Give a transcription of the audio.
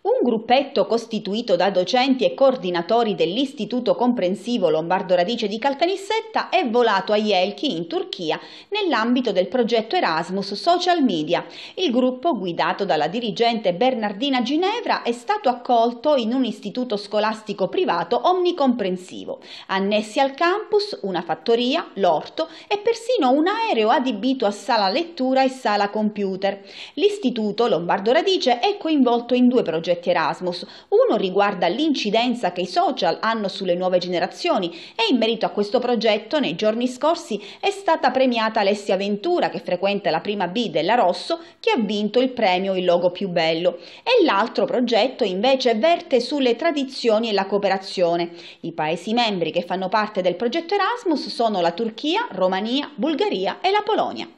Un gruppetto costituito da docenti e coordinatori dell'Istituto Comprensivo Lombardo Radice di Caltanissetta è volato a Yelki in Turchia nell'ambito del progetto Erasmus Social Media. Il gruppo, guidato dalla dirigente Bernardina Ginevra, è stato accolto in un istituto scolastico privato omnicomprensivo. Annessi al campus una fattoria, l'orto e persino un aereo adibito a sala lettura e sala computer. L'Istituto Lombardo Radice è coinvolto in due progetti progetti Erasmus. Uno riguarda l'incidenza che i social hanno sulle nuove generazioni e in merito a questo progetto nei giorni scorsi è stata premiata Alessia Ventura che frequenta la prima B della Rosso che ha vinto il premio Il logo più bello e l'altro progetto invece verte sulle tradizioni e la cooperazione. I paesi membri che fanno parte del progetto Erasmus sono la Turchia, Romania, Bulgaria e la Polonia.